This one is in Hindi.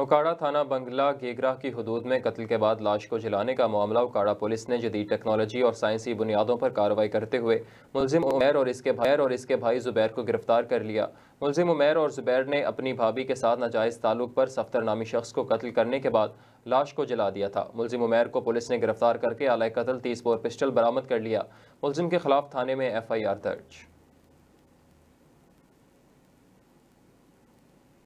उकाड़ा थाना बंगला गेगरा की हदूद में कत्ल के बाद लाश को जलाने का मामला उकाड़ा पुलिस ने जदीद टेक्नोलॉजी और साइंसी बुनियादों पर कार्रवाई करते हुए मुलिम उमैर और इसके भाई और इसके भाई जुबैर को गिरफ्तार कर लिया मुलिम उमैर और जुबैर ने अपनी भाभी के साथ नाजायज़ ताल्लुक पर सफ्तर नामी शख्स को कत्ल करने के बाद लाश को जला दिया था मुलिम उमैर को पुलिस ने गिरफ्तार करके आला कत्ल तीस बोर पिस्टल बरामद कर लिया मुलिम के खिलाफ थाने में एफ आई आर दर्ज